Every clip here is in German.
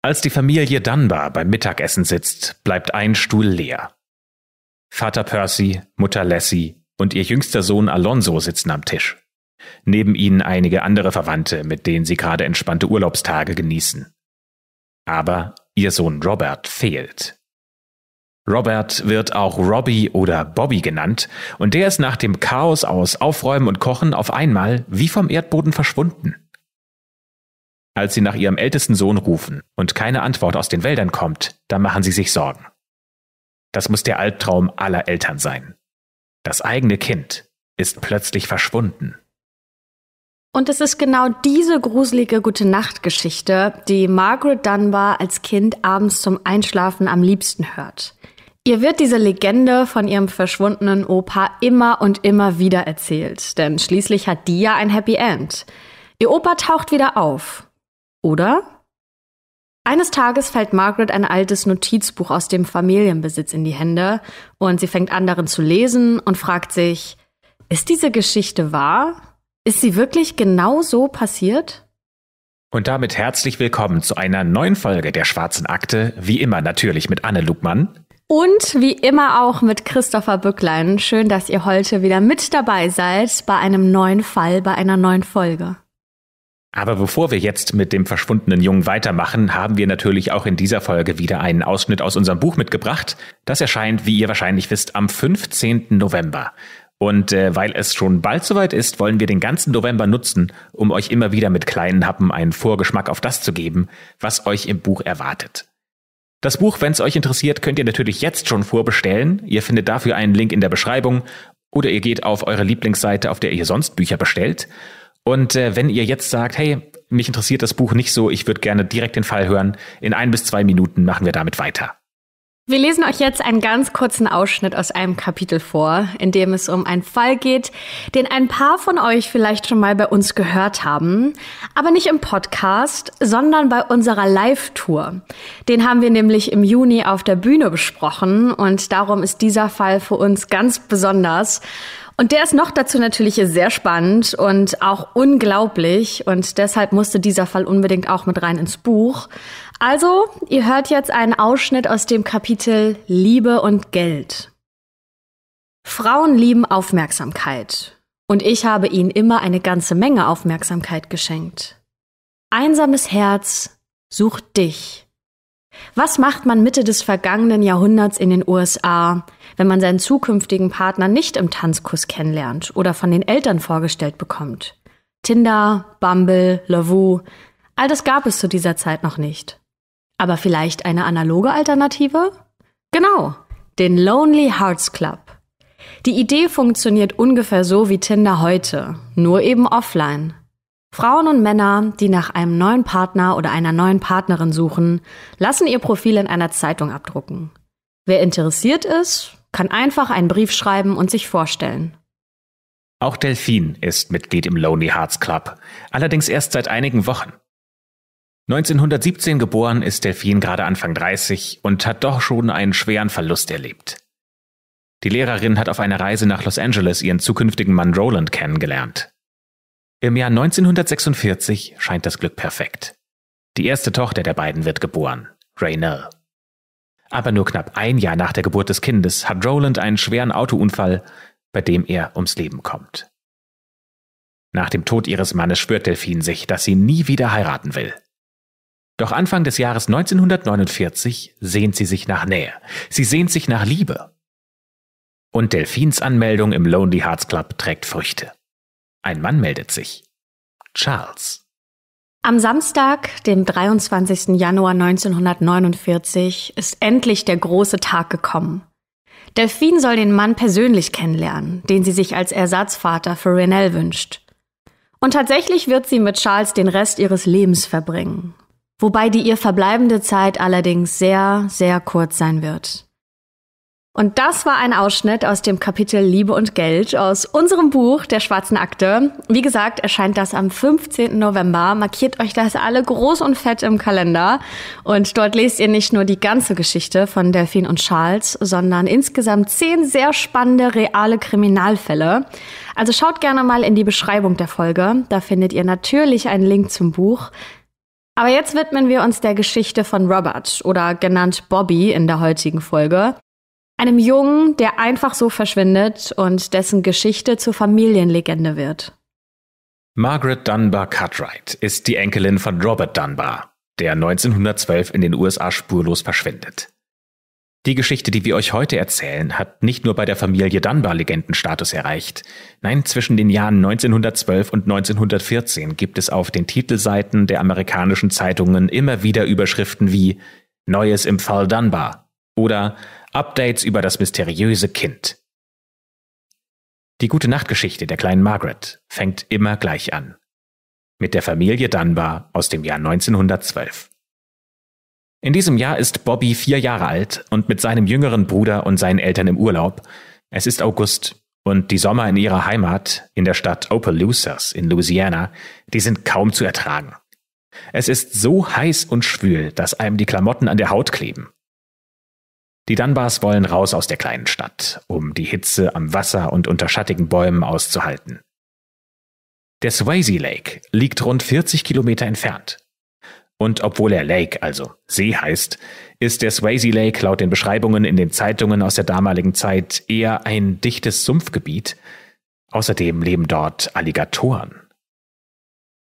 Als die Familie Dunbar beim Mittagessen sitzt, bleibt ein Stuhl leer. Vater Percy, Mutter Lassie und ihr jüngster Sohn Alonso sitzen am Tisch. Neben ihnen einige andere Verwandte, mit denen sie gerade entspannte Urlaubstage genießen. Aber ihr Sohn Robert fehlt. Robert wird auch Robbie oder Bobby genannt, und der ist nach dem Chaos aus Aufräumen und Kochen auf einmal wie vom Erdboden verschwunden. Als sie nach ihrem ältesten Sohn rufen und keine Antwort aus den Wäldern kommt, dann machen sie sich Sorgen. Das muss der Albtraum aller Eltern sein. Das eigene Kind ist plötzlich verschwunden. Und es ist genau diese gruselige Gute-Nacht-Geschichte, die Margaret Dunbar als Kind abends zum Einschlafen am liebsten hört. Ihr wird diese Legende von ihrem verschwundenen Opa immer und immer wieder erzählt, denn schließlich hat die ja ein Happy End. Ihr Opa taucht wieder auf, oder? Eines Tages fällt Margaret ein altes Notizbuch aus dem Familienbesitz in die Hände und sie fängt anderen zu lesen und fragt sich, ist diese Geschichte wahr? Ist sie wirklich genau so passiert? Und damit herzlich willkommen zu einer neuen Folge der Schwarzen Akte, wie immer natürlich mit Anne Lugmann. Und wie immer auch mit Christopher Bücklein. Schön, dass ihr heute wieder mit dabei seid bei einem neuen Fall, bei einer neuen Folge. Aber bevor wir jetzt mit dem verschwundenen Jungen weitermachen, haben wir natürlich auch in dieser Folge wieder einen Ausschnitt aus unserem Buch mitgebracht. Das erscheint, wie ihr wahrscheinlich wisst, am 15. November. Und äh, weil es schon bald soweit ist, wollen wir den ganzen November nutzen, um euch immer wieder mit kleinen Happen einen Vorgeschmack auf das zu geben, was euch im Buch erwartet. Das Buch, wenn es euch interessiert, könnt ihr natürlich jetzt schon vorbestellen. Ihr findet dafür einen Link in der Beschreibung oder ihr geht auf eure Lieblingsseite, auf der ihr sonst Bücher bestellt. Und äh, wenn ihr jetzt sagt, hey, mich interessiert das Buch nicht so, ich würde gerne direkt den Fall hören, in ein bis zwei Minuten machen wir damit weiter. Wir lesen euch jetzt einen ganz kurzen Ausschnitt aus einem Kapitel vor, in dem es um einen Fall geht, den ein paar von euch vielleicht schon mal bei uns gehört haben, aber nicht im Podcast, sondern bei unserer Live-Tour. Den haben wir nämlich im Juni auf der Bühne besprochen und darum ist dieser Fall für uns ganz besonders. Und der ist noch dazu natürlich sehr spannend und auch unglaublich. Und deshalb musste dieser Fall unbedingt auch mit rein ins Buch. Also, ihr hört jetzt einen Ausschnitt aus dem Kapitel Liebe und Geld. Frauen lieben Aufmerksamkeit. Und ich habe ihnen immer eine ganze Menge Aufmerksamkeit geschenkt. Einsames Herz sucht dich. Was macht man Mitte des vergangenen Jahrhunderts in den USA, wenn man seinen zukünftigen Partner nicht im Tanzkurs kennenlernt oder von den Eltern vorgestellt bekommt. Tinder, Bumble, Lovoo, all das gab es zu dieser Zeit noch nicht. Aber vielleicht eine analoge Alternative? Genau, den Lonely Hearts Club. Die Idee funktioniert ungefähr so wie Tinder heute, nur eben offline. Frauen und Männer, die nach einem neuen Partner oder einer neuen Partnerin suchen, lassen ihr Profil in einer Zeitung abdrucken. Wer interessiert ist, kann einfach einen Brief schreiben und sich vorstellen. Auch Delphine ist Mitglied im Lonely Hearts Club, allerdings erst seit einigen Wochen. 1917 geboren ist Delphine gerade Anfang 30 und hat doch schon einen schweren Verlust erlebt. Die Lehrerin hat auf einer Reise nach Los Angeles ihren zukünftigen Mann Roland kennengelernt. Im Jahr 1946 scheint das Glück perfekt. Die erste Tochter der beiden wird geboren, Raynell. Aber nur knapp ein Jahr nach der Geburt des Kindes hat Roland einen schweren Autounfall, bei dem er ums Leben kommt. Nach dem Tod ihres Mannes schwört Delphine sich, dass sie nie wieder heiraten will. Doch Anfang des Jahres 1949 sehnt sie sich nach Nähe. Sie sehnt sich nach Liebe. Und Delphins Anmeldung im Lonely Hearts Club trägt Früchte. Ein Mann meldet sich. Charles. Am Samstag, dem 23. Januar 1949, ist endlich der große Tag gekommen. Delphine soll den Mann persönlich kennenlernen, den sie sich als Ersatzvater für Renelle wünscht. Und tatsächlich wird sie mit Charles den Rest ihres Lebens verbringen. Wobei die ihr verbleibende Zeit allerdings sehr, sehr kurz sein wird. Und das war ein Ausschnitt aus dem Kapitel Liebe und Geld aus unserem Buch Der schwarzen Akte. Wie gesagt, erscheint das am 15. November. Markiert euch das alle groß und fett im Kalender. Und dort lest ihr nicht nur die ganze Geschichte von Delphine und Charles, sondern insgesamt zehn sehr spannende reale Kriminalfälle. Also schaut gerne mal in die Beschreibung der Folge. Da findet ihr natürlich einen Link zum Buch. Aber jetzt widmen wir uns der Geschichte von Robert oder genannt Bobby in der heutigen Folge. Einem Jungen, der einfach so verschwindet und dessen Geschichte zur Familienlegende wird. Margaret Dunbar Cartwright ist die Enkelin von Robert Dunbar, der 1912 in den USA spurlos verschwindet. Die Geschichte, die wir euch heute erzählen, hat nicht nur bei der Familie Dunbar Legendenstatus erreicht. Nein, zwischen den Jahren 1912 und 1914 gibt es auf den Titelseiten der amerikanischen Zeitungen immer wieder Überschriften wie Neues im Fall Dunbar oder Updates über das mysteriöse Kind. Die gute Nachtgeschichte der kleinen Margaret fängt immer gleich an. Mit der Familie Dunbar aus dem Jahr 1912. In diesem Jahr ist Bobby vier Jahre alt und mit seinem jüngeren Bruder und seinen Eltern im Urlaub. Es ist August und die Sommer in ihrer Heimat, in der Stadt Opelousas in Louisiana, die sind kaum zu ertragen. Es ist so heiß und schwül, dass einem die Klamotten an der Haut kleben. Die Dunbars wollen raus aus der kleinen Stadt, um die Hitze am Wasser und unter schattigen Bäumen auszuhalten. Der Swayze Lake liegt rund 40 Kilometer entfernt. Und obwohl er Lake, also See heißt, ist der Swayze Lake laut den Beschreibungen in den Zeitungen aus der damaligen Zeit eher ein dichtes Sumpfgebiet. Außerdem leben dort Alligatoren.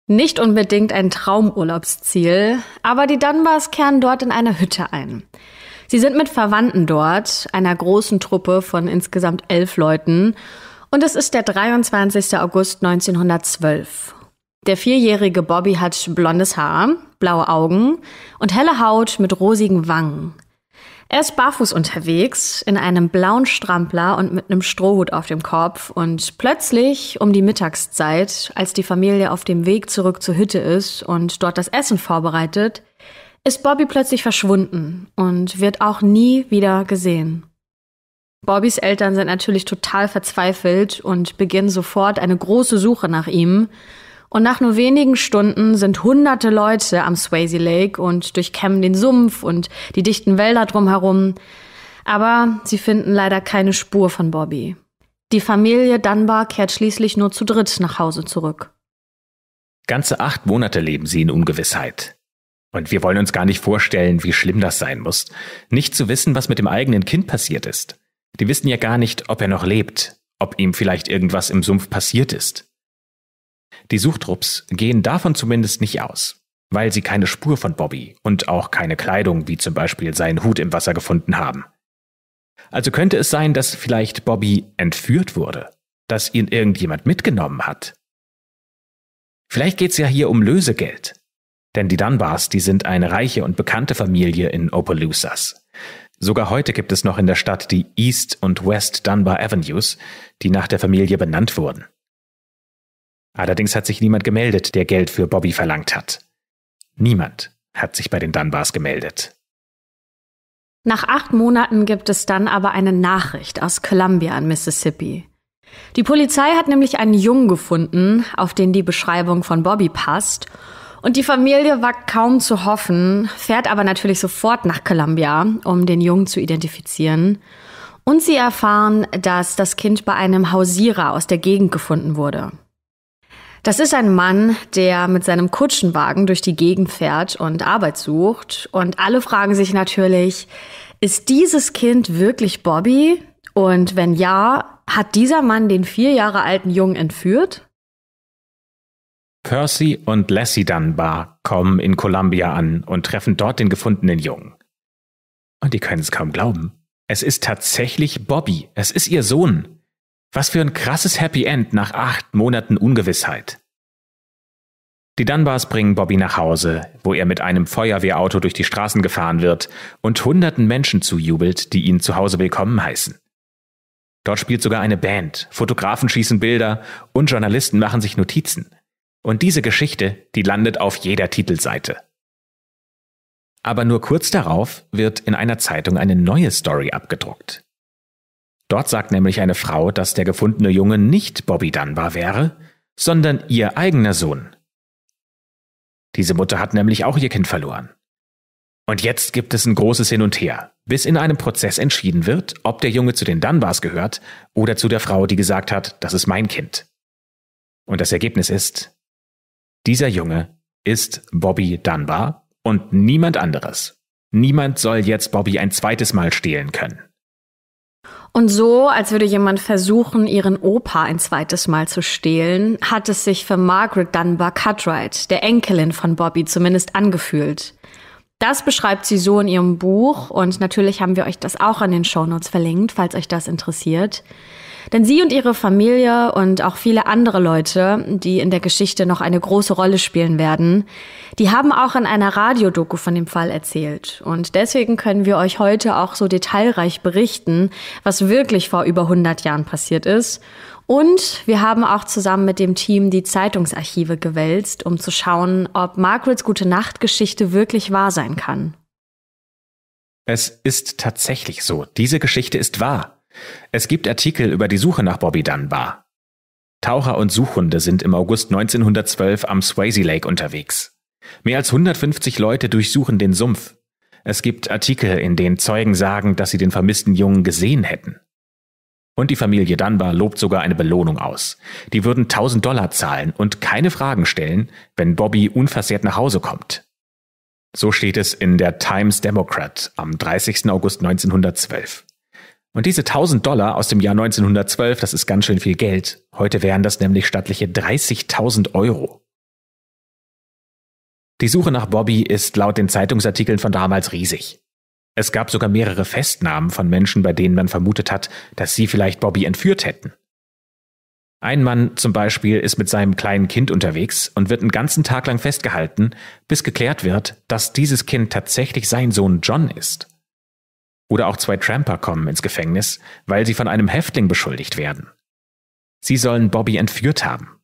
Nicht unbedingt ein Traumurlaubsziel, aber die Dunbars kehren dort in eine Hütte ein. Sie sind mit Verwandten dort, einer großen Truppe von insgesamt elf Leuten. Und es ist der 23. August 1912. Der vierjährige Bobby hat blondes Haar, blaue Augen und helle Haut mit rosigen Wangen. Er ist barfuß unterwegs, in einem blauen Strampler und mit einem Strohhut auf dem Kopf und plötzlich um die Mittagszeit, als die Familie auf dem Weg zurück zur Hütte ist und dort das Essen vorbereitet, ist Bobby plötzlich verschwunden und wird auch nie wieder gesehen. Bobbys Eltern sind natürlich total verzweifelt und beginnen sofort eine große Suche nach ihm. Und nach nur wenigen Stunden sind hunderte Leute am Swayze Lake und durchkämmen den Sumpf und die dichten Wälder drumherum. Aber sie finden leider keine Spur von Bobby. Die Familie Dunbar kehrt schließlich nur zu dritt nach Hause zurück. Ganze acht Monate leben sie in Ungewissheit. Und wir wollen uns gar nicht vorstellen, wie schlimm das sein muss, nicht zu wissen, was mit dem eigenen Kind passiert ist. Die wissen ja gar nicht, ob er noch lebt, ob ihm vielleicht irgendwas im Sumpf passiert ist. Die Suchtrupps gehen davon zumindest nicht aus, weil sie keine Spur von Bobby und auch keine Kleidung wie zum Beispiel seinen Hut im Wasser gefunden haben. Also könnte es sein, dass vielleicht Bobby entführt wurde, dass ihn irgendjemand mitgenommen hat. Vielleicht geht es ja hier um Lösegeld, denn die Dunbars, die sind eine reiche und bekannte Familie in Opelousas. Sogar heute gibt es noch in der Stadt die East und West Dunbar Avenues, die nach der Familie benannt wurden. Allerdings hat sich niemand gemeldet, der Geld für Bobby verlangt hat. Niemand hat sich bei den Dunbars gemeldet. Nach acht Monaten gibt es dann aber eine Nachricht aus Columbia an Mississippi. Die Polizei hat nämlich einen Jungen gefunden, auf den die Beschreibung von Bobby passt und die Familie war kaum zu hoffen, fährt aber natürlich sofort nach Columbia, um den Jungen zu identifizieren. Und sie erfahren, dass das Kind bei einem Hausierer aus der Gegend gefunden wurde. Das ist ein Mann, der mit seinem Kutschenwagen durch die Gegend fährt und Arbeit sucht. Und alle fragen sich natürlich, ist dieses Kind wirklich Bobby? Und wenn ja, hat dieser Mann den vier Jahre alten Jungen entführt? Percy und Lassie Dunbar kommen in Columbia an und treffen dort den gefundenen Jungen. Und die können es kaum glauben. Es ist tatsächlich Bobby. Es ist ihr Sohn. Was für ein krasses Happy End nach acht Monaten Ungewissheit. Die Dunbars bringen Bobby nach Hause, wo er mit einem Feuerwehrauto durch die Straßen gefahren wird und hunderten Menschen zujubelt, die ihn zu Hause willkommen heißen. Dort spielt sogar eine Band, Fotografen schießen Bilder und Journalisten machen sich Notizen. Und diese Geschichte, die landet auf jeder Titelseite. Aber nur kurz darauf wird in einer Zeitung eine neue Story abgedruckt. Dort sagt nämlich eine Frau, dass der gefundene Junge nicht Bobby Dunbar wäre, sondern ihr eigener Sohn. Diese Mutter hat nämlich auch ihr Kind verloren. Und jetzt gibt es ein großes Hin und Her, bis in einem Prozess entschieden wird, ob der Junge zu den Dunbars gehört oder zu der Frau, die gesagt hat, das ist mein Kind. Und das Ergebnis ist, dieser Junge ist Bobby Dunbar und niemand anderes. Niemand soll jetzt Bobby ein zweites Mal stehlen können. Und so, als würde jemand versuchen, ihren Opa ein zweites Mal zu stehlen, hat es sich für Margaret Dunbar Cartwright, der Enkelin von Bobby, zumindest angefühlt. Das beschreibt sie so in ihrem Buch und natürlich haben wir euch das auch an den Shownotes verlinkt, falls euch das interessiert. Denn sie und ihre Familie und auch viele andere Leute, die in der Geschichte noch eine große Rolle spielen werden, die haben auch in einer Radiodoku von dem Fall erzählt. Und deswegen können wir euch heute auch so detailreich berichten, was wirklich vor über 100 Jahren passiert ist. Und wir haben auch zusammen mit dem Team die Zeitungsarchive gewälzt, um zu schauen, ob Margarets Gute Nacht Geschichte wirklich wahr sein kann. Es ist tatsächlich so. Diese Geschichte ist wahr. Es gibt Artikel über die Suche nach Bobby Dunbar. Taucher und Suchhunde sind im August 1912 am Swayze Lake unterwegs. Mehr als 150 Leute durchsuchen den Sumpf. Es gibt Artikel, in denen Zeugen sagen, dass sie den vermissten Jungen gesehen hätten. Und die Familie Dunbar lobt sogar eine Belohnung aus. Die würden 1000 Dollar zahlen und keine Fragen stellen, wenn Bobby unversehrt nach Hause kommt. So steht es in der Times Democrat am 30. August 1912. Und diese 1000 Dollar aus dem Jahr 1912, das ist ganz schön viel Geld. Heute wären das nämlich stattliche 30.000 Euro. Die Suche nach Bobby ist laut den Zeitungsartikeln von damals riesig. Es gab sogar mehrere Festnahmen von Menschen, bei denen man vermutet hat, dass sie vielleicht Bobby entführt hätten. Ein Mann zum Beispiel ist mit seinem kleinen Kind unterwegs und wird einen ganzen Tag lang festgehalten, bis geklärt wird, dass dieses Kind tatsächlich sein Sohn John ist. Oder auch zwei Tramper kommen ins Gefängnis, weil sie von einem Häftling beschuldigt werden. Sie sollen Bobby entführt haben.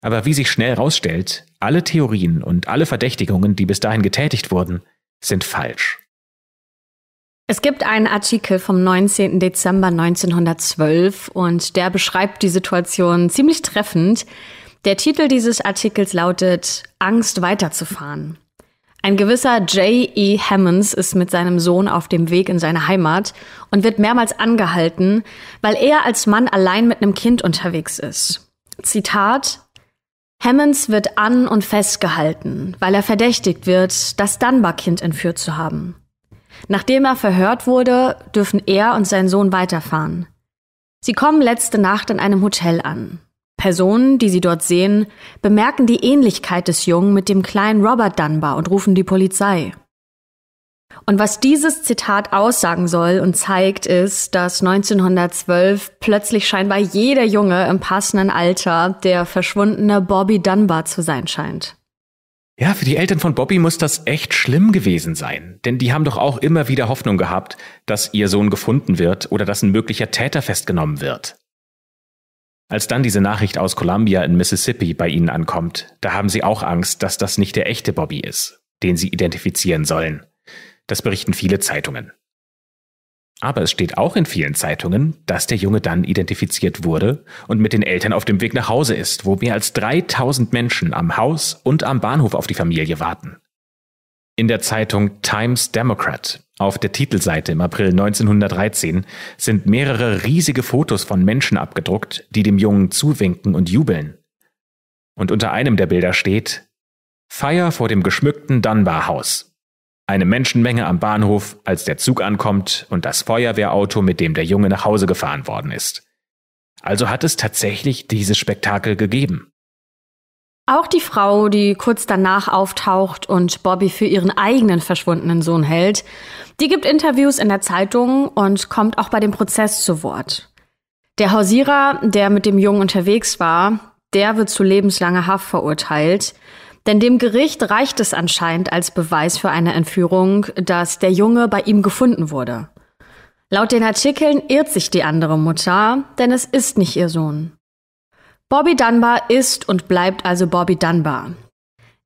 Aber wie sich schnell herausstellt, alle Theorien und alle Verdächtigungen, die bis dahin getätigt wurden, sind falsch. Es gibt einen Artikel vom 19. Dezember 1912 und der beschreibt die Situation ziemlich treffend. Der Titel dieses Artikels lautet Angst weiterzufahren. Ein gewisser J.E. Hammonds ist mit seinem Sohn auf dem Weg in seine Heimat und wird mehrmals angehalten, weil er als Mann allein mit einem Kind unterwegs ist. Zitat Hammonds wird an und festgehalten, weil er verdächtigt wird, das Dunbar-Kind entführt zu haben. Nachdem er verhört wurde, dürfen er und sein Sohn weiterfahren. Sie kommen letzte Nacht in einem Hotel an. Personen, die sie dort sehen, bemerken die Ähnlichkeit des Jungen mit dem kleinen Robert Dunbar und rufen die Polizei. Und was dieses Zitat aussagen soll und zeigt, ist, dass 1912 plötzlich scheinbar jeder Junge im passenden Alter der verschwundene Bobby Dunbar zu sein scheint. Ja, für die Eltern von Bobby muss das echt schlimm gewesen sein, denn die haben doch auch immer wieder Hoffnung gehabt, dass ihr Sohn gefunden wird oder dass ein möglicher Täter festgenommen wird. Als dann diese Nachricht aus Columbia in Mississippi bei ihnen ankommt, da haben sie auch Angst, dass das nicht der echte Bobby ist, den sie identifizieren sollen. Das berichten viele Zeitungen. Aber es steht auch in vielen Zeitungen, dass der Junge dann identifiziert wurde und mit den Eltern auf dem Weg nach Hause ist, wo mehr als 3000 Menschen am Haus und am Bahnhof auf die Familie warten. In der Zeitung Times Democrat auf der Titelseite im April 1913 sind mehrere riesige Fotos von Menschen abgedruckt, die dem Jungen zuwinken und jubeln. Und unter einem der Bilder steht Feier vor dem geschmückten Dunbar-Haus. Eine Menschenmenge am Bahnhof, als der Zug ankommt und das Feuerwehrauto, mit dem der Junge nach Hause gefahren worden ist. Also hat es tatsächlich dieses Spektakel gegeben. Auch die Frau, die kurz danach auftaucht und Bobby für ihren eigenen verschwundenen Sohn hält, die gibt Interviews in der Zeitung und kommt auch bei dem Prozess zu Wort. Der Hausierer, der mit dem Jungen unterwegs war, der wird zu lebenslanger Haft verurteilt, denn dem Gericht reicht es anscheinend als Beweis für eine Entführung, dass der Junge bei ihm gefunden wurde. Laut den Artikeln irrt sich die andere Mutter, denn es ist nicht ihr Sohn. Bobby Dunbar ist und bleibt also Bobby Dunbar.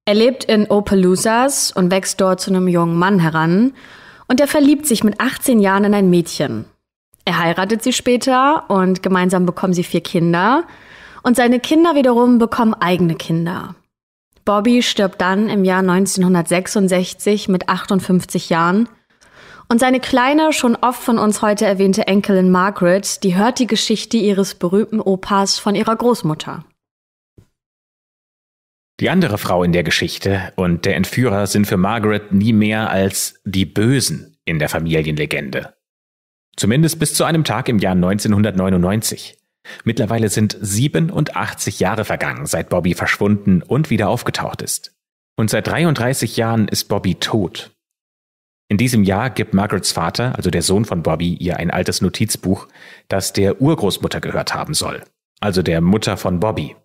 Er lebt in Opelousas und wächst dort zu einem jungen Mann heran und er verliebt sich mit 18 Jahren in ein Mädchen. Er heiratet sie später und gemeinsam bekommen sie vier Kinder und seine Kinder wiederum bekommen eigene Kinder. Bobby stirbt dann im Jahr 1966 mit 58 Jahren und seine kleine, schon oft von uns heute erwähnte Enkelin Margaret, die hört die Geschichte ihres berühmten Opas von ihrer Großmutter. Die andere Frau in der Geschichte und der Entführer sind für Margaret nie mehr als die Bösen in der Familienlegende. Zumindest bis zu einem Tag im Jahr 1999. Mittlerweile sind 87 Jahre vergangen, seit Bobby verschwunden und wieder aufgetaucht ist. Und seit 33 Jahren ist Bobby tot. In diesem Jahr gibt Margarets Vater, also der Sohn von Bobby, ihr ein altes Notizbuch, das der Urgroßmutter gehört haben soll, also der Mutter von Bobby.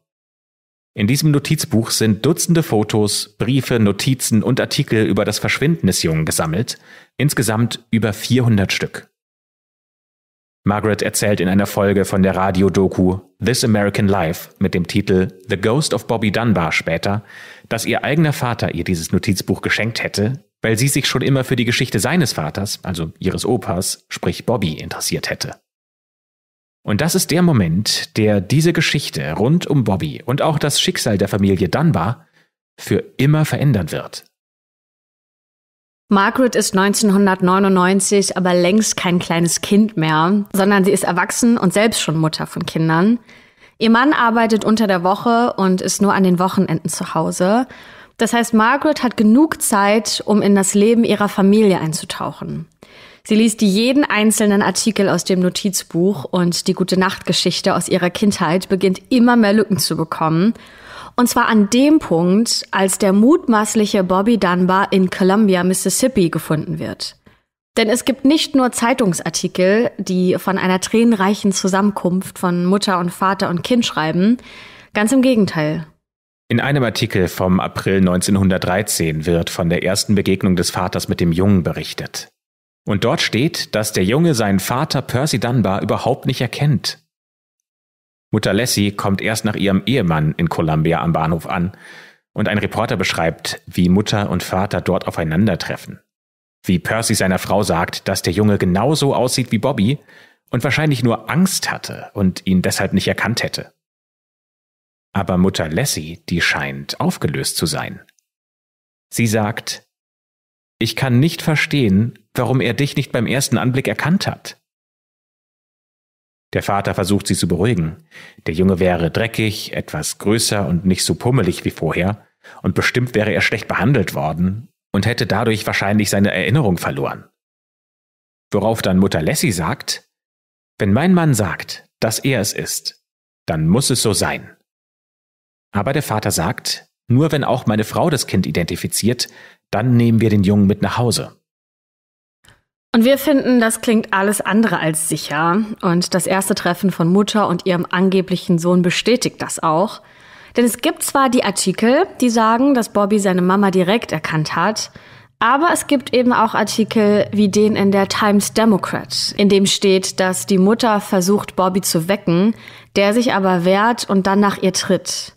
In diesem Notizbuch sind Dutzende Fotos, Briefe, Notizen und Artikel über das Verschwinden des Jungen gesammelt, insgesamt über 400 Stück. Margaret erzählt in einer Folge von der Radiodoku This American Life mit dem Titel The Ghost of Bobby Dunbar später, dass ihr eigener Vater ihr dieses Notizbuch geschenkt hätte, weil sie sich schon immer für die Geschichte seines Vaters, also ihres Opas, sprich Bobby, interessiert hätte. Und das ist der Moment, der diese Geschichte rund um Bobby und auch das Schicksal der Familie Dunbar für immer verändern wird. Margaret ist 1999 aber längst kein kleines Kind mehr, sondern sie ist erwachsen und selbst schon Mutter von Kindern. Ihr Mann arbeitet unter der Woche und ist nur an den Wochenenden zu Hause. Das heißt, Margaret hat genug Zeit, um in das Leben ihrer Familie einzutauchen. Sie liest jeden einzelnen Artikel aus dem Notizbuch und die gute Nachtgeschichte aus ihrer Kindheit beginnt immer mehr Lücken zu bekommen. Und zwar an dem Punkt, als der mutmaßliche Bobby Dunbar in Columbia, Mississippi gefunden wird. Denn es gibt nicht nur Zeitungsartikel, die von einer tränenreichen Zusammenkunft von Mutter und Vater und Kind schreiben. Ganz im Gegenteil. In einem Artikel vom April 1913 wird von der ersten Begegnung des Vaters mit dem Jungen berichtet. Und dort steht, dass der Junge seinen Vater Percy Dunbar überhaupt nicht erkennt. Mutter Lassie kommt erst nach ihrem Ehemann in Columbia am Bahnhof an und ein Reporter beschreibt, wie Mutter und Vater dort aufeinandertreffen. Wie Percy seiner Frau sagt, dass der Junge genauso aussieht wie Bobby und wahrscheinlich nur Angst hatte und ihn deshalb nicht erkannt hätte. Aber Mutter Lassie, die scheint aufgelöst zu sein. Sie sagt, ich kann nicht verstehen, warum er dich nicht beim ersten Anblick erkannt hat. Der Vater versucht sie zu beruhigen. Der Junge wäre dreckig, etwas größer und nicht so pummelig wie vorher, und bestimmt wäre er schlecht behandelt worden und hätte dadurch wahrscheinlich seine Erinnerung verloren. Worauf dann Mutter Lassie sagt, wenn mein Mann sagt, dass er es ist, dann muss es so sein. Aber der Vater sagt, nur wenn auch meine Frau das Kind identifiziert, dann nehmen wir den Jungen mit nach Hause. Und wir finden, das klingt alles andere als sicher. Und das erste Treffen von Mutter und ihrem angeblichen Sohn bestätigt das auch. Denn es gibt zwar die Artikel, die sagen, dass Bobby seine Mama direkt erkannt hat, aber es gibt eben auch Artikel wie den in der Times Democrat, in dem steht, dass die Mutter versucht, Bobby zu wecken, der sich aber wehrt und dann nach ihr tritt.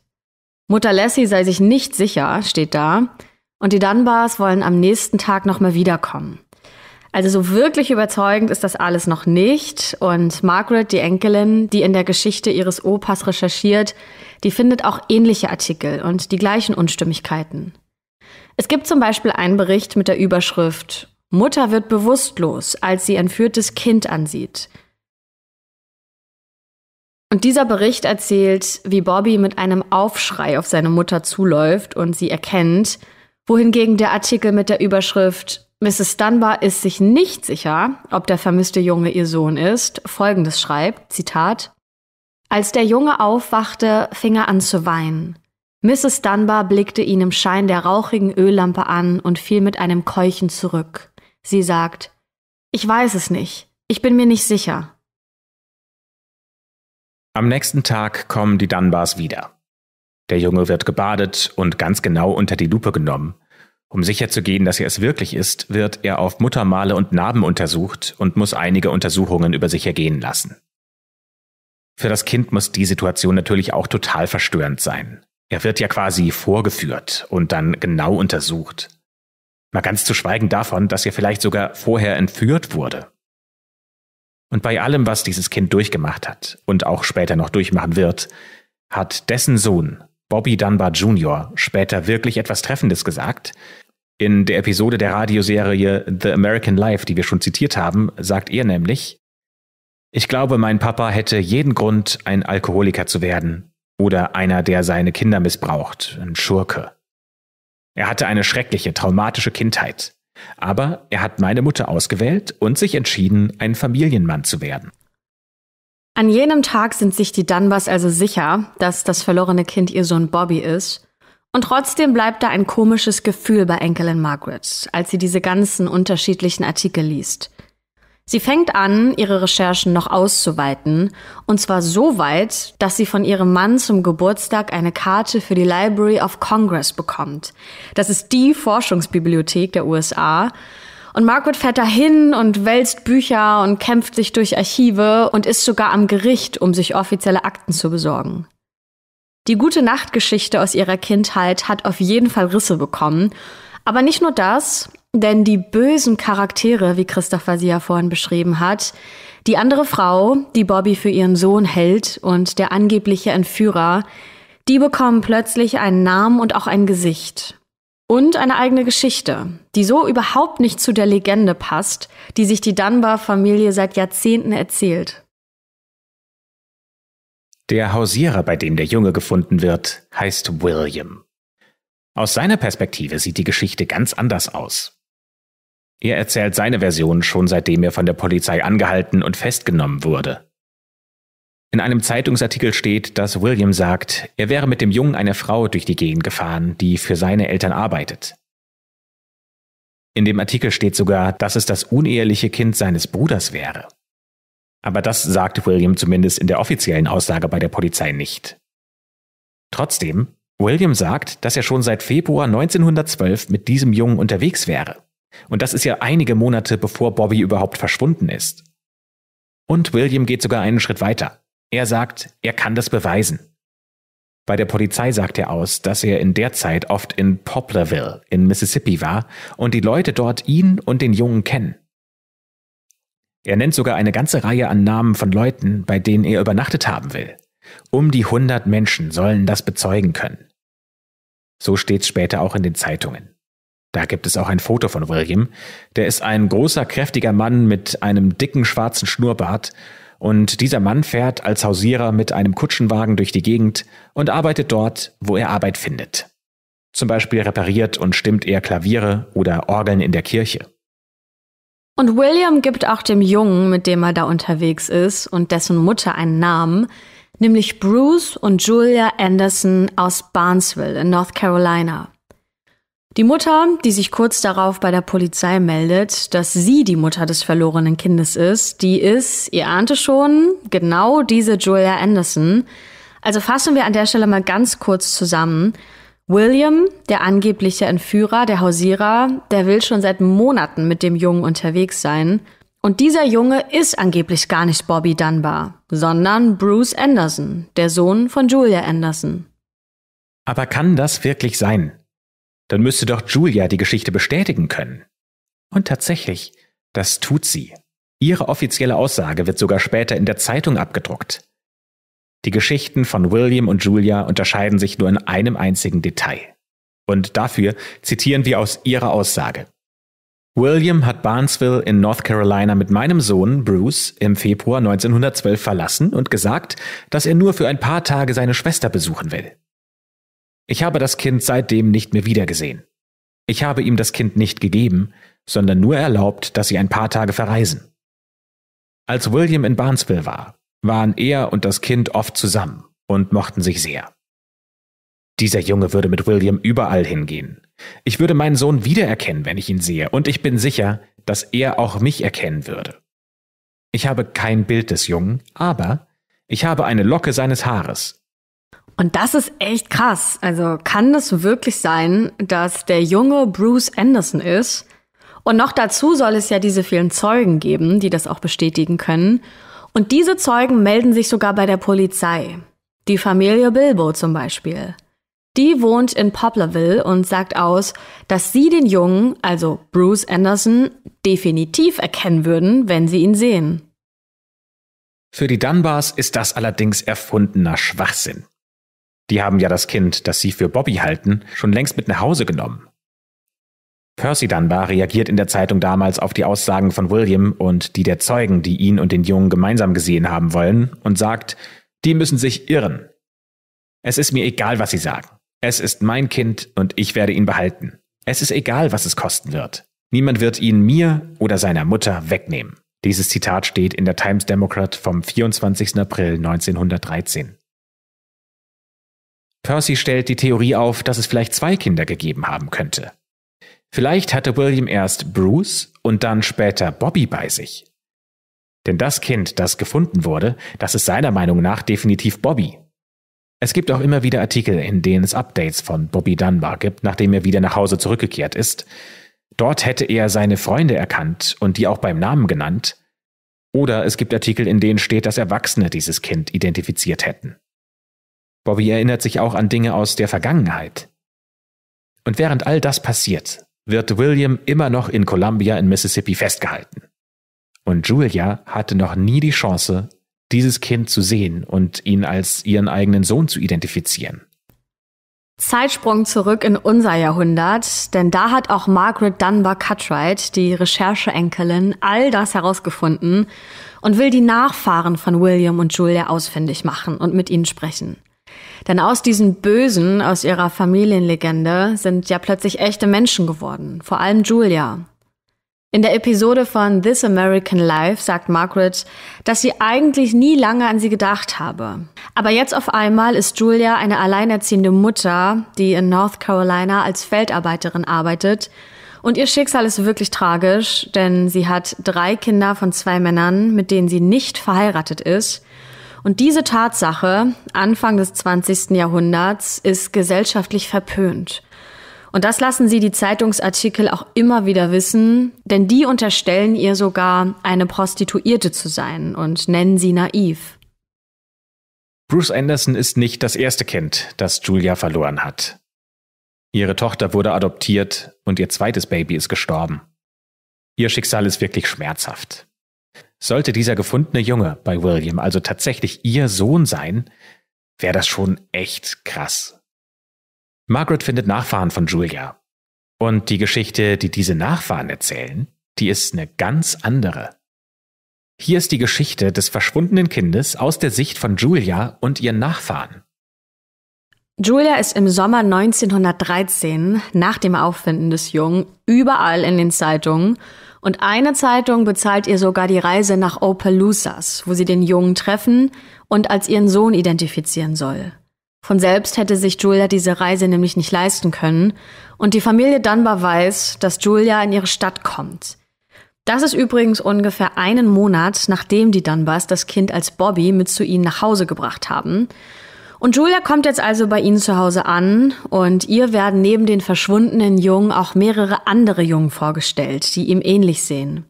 Mutter Lassie sei sich nicht sicher, steht da. Und die Dunbars wollen am nächsten Tag nochmal wiederkommen. Also so wirklich überzeugend ist das alles noch nicht. Und Margaret, die Enkelin, die in der Geschichte ihres Opas recherchiert, die findet auch ähnliche Artikel und die gleichen Unstimmigkeiten. Es gibt zum Beispiel einen Bericht mit der Überschrift Mutter wird bewusstlos, als sie entführtes Kind ansieht. Und dieser Bericht erzählt, wie Bobby mit einem Aufschrei auf seine Mutter zuläuft und sie erkennt, wohingegen der Artikel mit der Überschrift Mrs. Dunbar ist sich nicht sicher, ob der vermisste Junge ihr Sohn ist, folgendes schreibt, Zitat, Als der Junge aufwachte, fing er an zu weinen. Mrs. Dunbar blickte ihn im Schein der rauchigen Öllampe an und fiel mit einem Keuchen zurück. Sie sagt, Ich weiß es nicht, ich bin mir nicht sicher. Am nächsten Tag kommen die Dunbars wieder. Der Junge wird gebadet und ganz genau unter die Lupe genommen. Um sicherzugehen, dass er es wirklich ist, wird er auf Muttermale und Narben untersucht und muss einige Untersuchungen über sich ergehen lassen. Für das Kind muss die Situation natürlich auch total verstörend sein. Er wird ja quasi vorgeführt und dann genau untersucht. Mal ganz zu schweigen davon, dass er vielleicht sogar vorher entführt wurde. Und bei allem, was dieses Kind durchgemacht hat und auch später noch durchmachen wird, hat dessen Sohn, Bobby Dunbar Jr., später wirklich etwas Treffendes gesagt. In der Episode der Radioserie The American Life, die wir schon zitiert haben, sagt er nämlich, ich glaube, mein Papa hätte jeden Grund, ein Alkoholiker zu werden oder einer, der seine Kinder missbraucht, ein Schurke. Er hatte eine schreckliche, traumatische Kindheit. Aber er hat meine Mutter ausgewählt und sich entschieden, ein Familienmann zu werden. An jenem Tag sind sich die Dunbars also sicher, dass das verlorene Kind ihr Sohn Bobby ist. Und trotzdem bleibt da ein komisches Gefühl bei Enkelin Margaret, als sie diese ganzen unterschiedlichen Artikel liest – Sie fängt an, ihre Recherchen noch auszuweiten, und zwar so weit, dass sie von ihrem Mann zum Geburtstag eine Karte für die Library of Congress bekommt. Das ist die Forschungsbibliothek der USA. Und Margaret fährt dahin und wälzt Bücher und kämpft sich durch Archive und ist sogar am Gericht, um sich offizielle Akten zu besorgen. Die gute Nachtgeschichte aus ihrer Kindheit hat auf jeden Fall Risse bekommen. Aber nicht nur das, denn die bösen Charaktere, wie Christopher sie ja vorhin beschrieben hat, die andere Frau, die Bobby für ihren Sohn hält und der angebliche Entführer, die bekommen plötzlich einen Namen und auch ein Gesicht. Und eine eigene Geschichte, die so überhaupt nicht zu der Legende passt, die sich die Dunbar-Familie seit Jahrzehnten erzählt. Der Hausierer, bei dem der Junge gefunden wird, heißt William. Aus seiner Perspektive sieht die Geschichte ganz anders aus. Er erzählt seine Version schon seitdem er von der Polizei angehalten und festgenommen wurde. In einem Zeitungsartikel steht, dass William sagt, er wäre mit dem Jungen einer Frau durch die Gegend gefahren, die für seine Eltern arbeitet. In dem Artikel steht sogar, dass es das uneheliche Kind seines Bruders wäre. Aber das sagt William zumindest in der offiziellen Aussage bei der Polizei nicht. Trotzdem, William sagt, dass er schon seit Februar 1912 mit diesem Jungen unterwegs wäre. Und das ist ja einige Monate bevor Bobby überhaupt verschwunden ist. Und William geht sogar einen Schritt weiter. Er sagt, er kann das beweisen. Bei der Polizei sagt er aus, dass er in der Zeit oft in Poplarville in Mississippi war und die Leute dort ihn und den Jungen kennen. Er nennt sogar eine ganze Reihe an Namen von Leuten, bei denen er übernachtet haben will. Um die 100 Menschen sollen das bezeugen können. So steht's später auch in den Zeitungen. Da gibt es auch ein Foto von William. Der ist ein großer, kräftiger Mann mit einem dicken schwarzen Schnurrbart. Und dieser Mann fährt als Hausierer mit einem Kutschenwagen durch die Gegend und arbeitet dort, wo er Arbeit findet. Zum Beispiel repariert und stimmt er Klaviere oder Orgeln in der Kirche. Und William gibt auch dem Jungen, mit dem er da unterwegs ist und dessen Mutter einen Namen, nämlich Bruce und Julia Anderson aus Barnesville in North Carolina. Die Mutter, die sich kurz darauf bei der Polizei meldet, dass sie die Mutter des verlorenen Kindes ist, die ist, ihr ahnte schon, genau diese Julia Anderson. Also fassen wir an der Stelle mal ganz kurz zusammen. William, der angebliche Entführer, der Hausierer, der will schon seit Monaten mit dem Jungen unterwegs sein. Und dieser Junge ist angeblich gar nicht Bobby Dunbar, sondern Bruce Anderson, der Sohn von Julia Anderson. Aber kann das wirklich sein? dann müsste doch Julia die Geschichte bestätigen können. Und tatsächlich, das tut sie. Ihre offizielle Aussage wird sogar später in der Zeitung abgedruckt. Die Geschichten von William und Julia unterscheiden sich nur in einem einzigen Detail. Und dafür zitieren wir aus ihrer Aussage. William hat Barnesville in North Carolina mit meinem Sohn Bruce im Februar 1912 verlassen und gesagt, dass er nur für ein paar Tage seine Schwester besuchen will. Ich habe das Kind seitdem nicht mehr wiedergesehen. Ich habe ihm das Kind nicht gegeben, sondern nur erlaubt, dass sie ein paar Tage verreisen. Als William in Barnesville war, waren er und das Kind oft zusammen und mochten sich sehr. Dieser Junge würde mit William überall hingehen. Ich würde meinen Sohn wiedererkennen, wenn ich ihn sehe, und ich bin sicher, dass er auch mich erkennen würde. Ich habe kein Bild des Jungen, aber ich habe eine Locke seines Haares, und das ist echt krass. Also kann das wirklich sein, dass der junge Bruce Anderson ist? Und noch dazu soll es ja diese vielen Zeugen geben, die das auch bestätigen können. Und diese Zeugen melden sich sogar bei der Polizei. Die Familie Bilbo zum Beispiel. Die wohnt in Poplarville und sagt aus, dass sie den Jungen, also Bruce Anderson, definitiv erkennen würden, wenn sie ihn sehen. Für die Dunbars ist das allerdings erfundener Schwachsinn. Die haben ja das Kind, das sie für Bobby halten, schon längst mit nach Hause genommen. Percy Dunbar reagiert in der Zeitung damals auf die Aussagen von William und die der Zeugen, die ihn und den Jungen gemeinsam gesehen haben wollen, und sagt, die müssen sich irren. Es ist mir egal, was sie sagen. Es ist mein Kind und ich werde ihn behalten. Es ist egal, was es kosten wird. Niemand wird ihn mir oder seiner Mutter wegnehmen. Dieses Zitat steht in der Times Democrat vom 24. April 1913. Percy stellt die Theorie auf, dass es vielleicht zwei Kinder gegeben haben könnte. Vielleicht hatte William erst Bruce und dann später Bobby bei sich. Denn das Kind, das gefunden wurde, das ist seiner Meinung nach definitiv Bobby. Es gibt auch immer wieder Artikel, in denen es Updates von Bobby Dunbar gibt, nachdem er wieder nach Hause zurückgekehrt ist. Dort hätte er seine Freunde erkannt und die auch beim Namen genannt. Oder es gibt Artikel, in denen steht, dass Erwachsene dieses Kind identifiziert hätten. Bobby erinnert sich auch an Dinge aus der Vergangenheit. Und während all das passiert, wird William immer noch in Columbia in Mississippi festgehalten. Und Julia hatte noch nie die Chance, dieses Kind zu sehen und ihn als ihren eigenen Sohn zu identifizieren. Zeitsprung zurück in unser Jahrhundert, denn da hat auch Margaret Dunbar Cutright, die Rechercheenkelin, all das herausgefunden und will die Nachfahren von William und Julia ausfindig machen und mit ihnen sprechen. Denn aus diesen Bösen aus ihrer Familienlegende sind ja plötzlich echte Menschen geworden, vor allem Julia. In der Episode von This American Life sagt Margaret, dass sie eigentlich nie lange an sie gedacht habe. Aber jetzt auf einmal ist Julia eine alleinerziehende Mutter, die in North Carolina als Feldarbeiterin arbeitet. Und ihr Schicksal ist wirklich tragisch, denn sie hat drei Kinder von zwei Männern, mit denen sie nicht verheiratet ist und diese Tatsache, Anfang des 20. Jahrhunderts, ist gesellschaftlich verpönt. Und das lassen sie die Zeitungsartikel auch immer wieder wissen, denn die unterstellen ihr sogar, eine Prostituierte zu sein und nennen sie naiv. Bruce Anderson ist nicht das erste Kind, das Julia verloren hat. Ihre Tochter wurde adoptiert und ihr zweites Baby ist gestorben. Ihr Schicksal ist wirklich schmerzhaft. Sollte dieser gefundene Junge bei William also tatsächlich ihr Sohn sein, wäre das schon echt krass. Margaret findet Nachfahren von Julia. Und die Geschichte, die diese Nachfahren erzählen, die ist eine ganz andere. Hier ist die Geschichte des verschwundenen Kindes aus der Sicht von Julia und ihren Nachfahren. Julia ist im Sommer 1913, nach dem Auffinden des Jungen, überall in den Zeitungen und eine Zeitung bezahlt ihr sogar die Reise nach Opelousas, wo sie den Jungen treffen und als ihren Sohn identifizieren soll. Von selbst hätte sich Julia diese Reise nämlich nicht leisten können und die Familie Dunbar weiß, dass Julia in ihre Stadt kommt. Das ist übrigens ungefähr einen Monat, nachdem die Dunbars das Kind als Bobby mit zu ihnen nach Hause gebracht haben. Und Julia kommt jetzt also bei ihnen zu Hause an und ihr werden neben den verschwundenen Jungen auch mehrere andere Jungen vorgestellt, die ihm ähnlich sehen.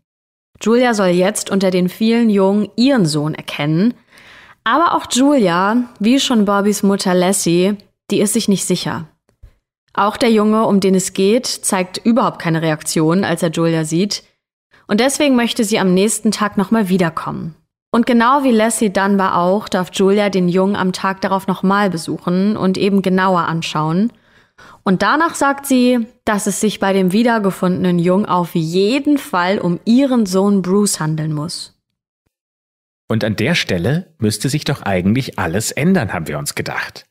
Julia soll jetzt unter den vielen Jungen ihren Sohn erkennen, aber auch Julia, wie schon Bobbys Mutter Lassie, die ist sich nicht sicher. Auch der Junge, um den es geht, zeigt überhaupt keine Reaktion, als er Julia sieht, und deswegen möchte sie am nächsten Tag nochmal wiederkommen. Und genau wie Lassie Dunbar auch, darf Julia den Jungen am Tag darauf nochmal besuchen und eben genauer anschauen. Und danach sagt sie, dass es sich bei dem wiedergefundenen Jungen auf jeden Fall um ihren Sohn Bruce handeln muss. Und an der Stelle müsste sich doch eigentlich alles ändern, haben wir uns gedacht.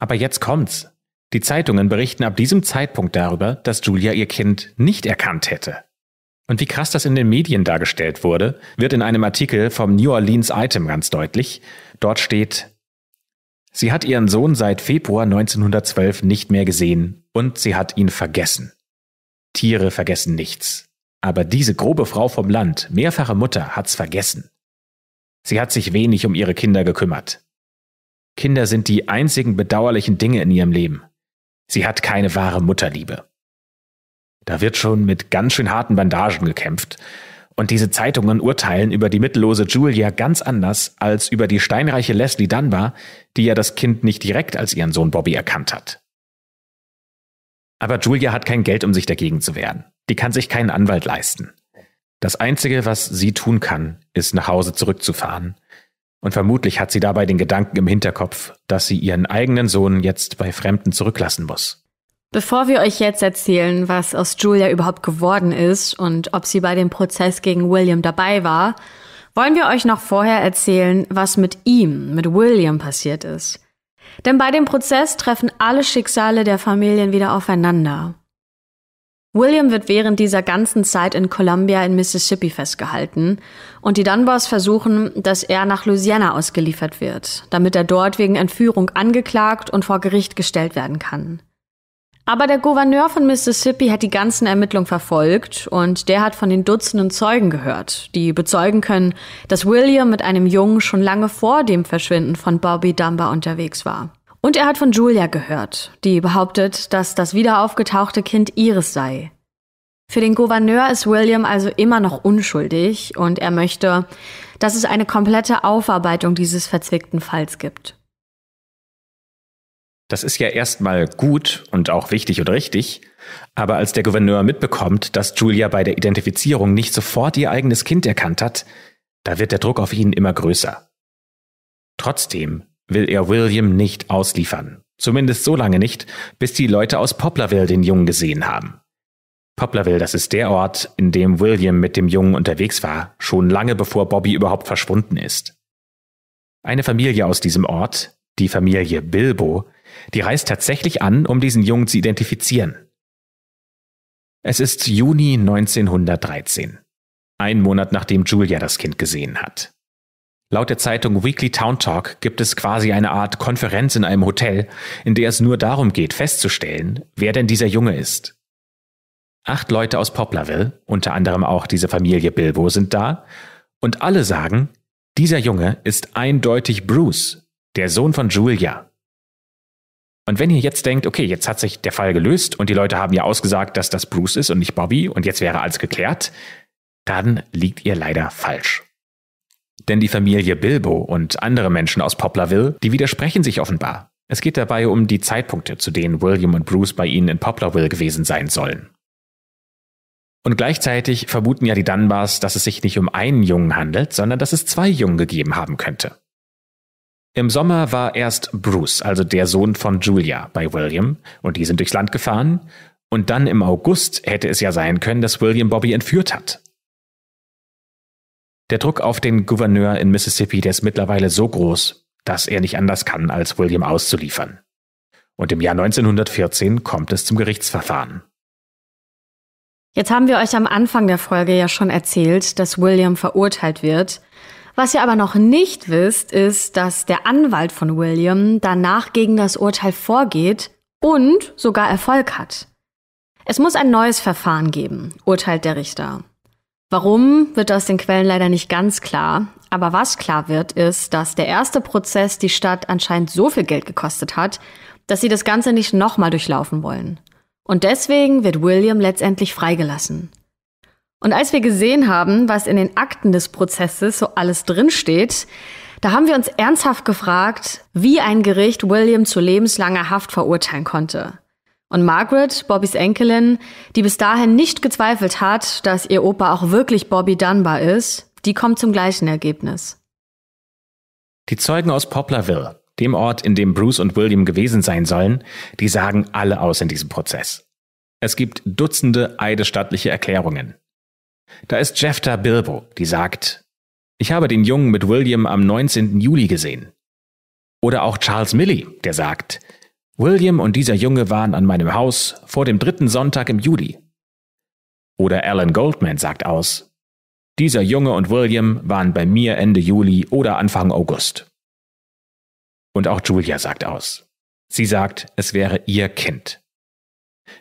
Aber jetzt kommt's. Die Zeitungen berichten ab diesem Zeitpunkt darüber, dass Julia ihr Kind nicht erkannt hätte. Und wie krass das in den Medien dargestellt wurde, wird in einem Artikel vom New Orleans Item ganz deutlich. Dort steht, sie hat ihren Sohn seit Februar 1912 nicht mehr gesehen und sie hat ihn vergessen. Tiere vergessen nichts. Aber diese grobe Frau vom Land, mehrfache Mutter, hat's vergessen. Sie hat sich wenig um ihre Kinder gekümmert. Kinder sind die einzigen bedauerlichen Dinge in ihrem Leben. Sie hat keine wahre Mutterliebe. Da wird schon mit ganz schön harten Bandagen gekämpft. Und diese Zeitungen urteilen über die mittellose Julia ganz anders als über die steinreiche Leslie Dunbar, die ja das Kind nicht direkt als ihren Sohn Bobby erkannt hat. Aber Julia hat kein Geld, um sich dagegen zu wehren. Die kann sich keinen Anwalt leisten. Das Einzige, was sie tun kann, ist nach Hause zurückzufahren. Und vermutlich hat sie dabei den Gedanken im Hinterkopf, dass sie ihren eigenen Sohn jetzt bei Fremden zurücklassen muss. Bevor wir euch jetzt erzählen, was aus Julia überhaupt geworden ist und ob sie bei dem Prozess gegen William dabei war, wollen wir euch noch vorher erzählen, was mit ihm, mit William passiert ist. Denn bei dem Prozess treffen alle Schicksale der Familien wieder aufeinander. William wird während dieser ganzen Zeit in Columbia in Mississippi festgehalten und die Dunbars versuchen, dass er nach Louisiana ausgeliefert wird, damit er dort wegen Entführung angeklagt und vor Gericht gestellt werden kann. Aber der Gouverneur von Mississippi hat die ganzen Ermittlungen verfolgt und der hat von den Dutzenden Zeugen gehört, die bezeugen können, dass William mit einem Jungen schon lange vor dem Verschwinden von Bobby Dunbar unterwegs war. Und er hat von Julia gehört, die behauptet, dass das wieder aufgetauchte Kind ihres sei. Für den Gouverneur ist William also immer noch unschuldig und er möchte, dass es eine komplette Aufarbeitung dieses verzwickten Falls gibt. Das ist ja erstmal gut und auch wichtig und richtig. Aber als der Gouverneur mitbekommt, dass Julia bei der Identifizierung nicht sofort ihr eigenes Kind erkannt hat, da wird der Druck auf ihn immer größer. Trotzdem will er William nicht ausliefern. Zumindest so lange nicht, bis die Leute aus Poplarville den Jungen gesehen haben. Poplarville, das ist der Ort, in dem William mit dem Jungen unterwegs war, schon lange bevor Bobby überhaupt verschwunden ist. Eine Familie aus diesem Ort, die Familie Bilbo, die reist tatsächlich an, um diesen Jungen zu identifizieren. Es ist Juni 1913, ein Monat nachdem Julia das Kind gesehen hat. Laut der Zeitung Weekly Town Talk gibt es quasi eine Art Konferenz in einem Hotel, in der es nur darum geht, festzustellen, wer denn dieser Junge ist. Acht Leute aus Poplarville, unter anderem auch diese Familie Bilbo, sind da und alle sagen, dieser Junge ist eindeutig Bruce, der Sohn von Julia. Und wenn ihr jetzt denkt, okay, jetzt hat sich der Fall gelöst und die Leute haben ja ausgesagt, dass das Bruce ist und nicht Bobby und jetzt wäre alles geklärt, dann liegt ihr leider falsch. Denn die Familie Bilbo und andere Menschen aus Poplarville, die widersprechen sich offenbar. Es geht dabei um die Zeitpunkte, zu denen William und Bruce bei ihnen in Poplarville gewesen sein sollen. Und gleichzeitig vermuten ja die Dunbars, dass es sich nicht um einen Jungen handelt, sondern dass es zwei Jungen gegeben haben könnte. Im Sommer war erst Bruce, also der Sohn von Julia, bei William und die sind durchs Land gefahren. Und dann im August hätte es ja sein können, dass William Bobby entführt hat. Der Druck auf den Gouverneur in Mississippi, der ist mittlerweile so groß, dass er nicht anders kann, als William auszuliefern. Und im Jahr 1914 kommt es zum Gerichtsverfahren. Jetzt haben wir euch am Anfang der Folge ja schon erzählt, dass William verurteilt wird. Was ihr aber noch nicht wisst, ist, dass der Anwalt von William danach gegen das Urteil vorgeht und sogar Erfolg hat. Es muss ein neues Verfahren geben, urteilt der Richter. Warum wird aus den Quellen leider nicht ganz klar, aber was klar wird, ist, dass der erste Prozess die Stadt anscheinend so viel Geld gekostet hat, dass sie das Ganze nicht nochmal durchlaufen wollen. Und deswegen wird William letztendlich freigelassen. Und als wir gesehen haben, was in den Akten des Prozesses so alles drinsteht, da haben wir uns ernsthaft gefragt, wie ein Gericht William zu lebenslanger Haft verurteilen konnte. Und Margaret, Bobbys Enkelin, die bis dahin nicht gezweifelt hat, dass ihr Opa auch wirklich Bobby Dunbar ist, die kommt zum gleichen Ergebnis. Die Zeugen aus Poplarville, dem Ort, in dem Bruce und William gewesen sein sollen, die sagen alle aus in diesem Prozess. Es gibt Dutzende eidesstattliche Erklärungen. Da ist Jeffta Bilbo, die sagt, ich habe den Jungen mit William am 19. Juli gesehen. Oder auch Charles Milley, der sagt, William und dieser Junge waren an meinem Haus vor dem dritten Sonntag im Juli. Oder Alan Goldman sagt aus, dieser Junge und William waren bei mir Ende Juli oder Anfang August. Und auch Julia sagt aus. Sie sagt, es wäre ihr Kind.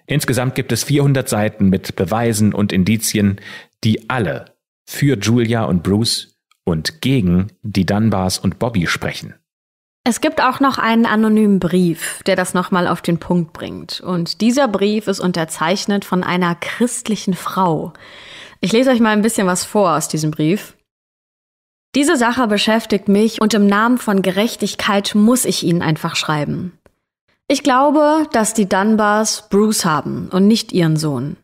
Insgesamt gibt es 400 Seiten mit Beweisen und Indizien, die alle für Julia und Bruce und gegen die Dunbars und Bobby sprechen. Es gibt auch noch einen anonymen Brief, der das nochmal auf den Punkt bringt. Und dieser Brief ist unterzeichnet von einer christlichen Frau. Ich lese euch mal ein bisschen was vor aus diesem Brief. Diese Sache beschäftigt mich und im Namen von Gerechtigkeit muss ich Ihnen einfach schreiben. Ich glaube, dass die Dunbars Bruce haben und nicht ihren Sohn.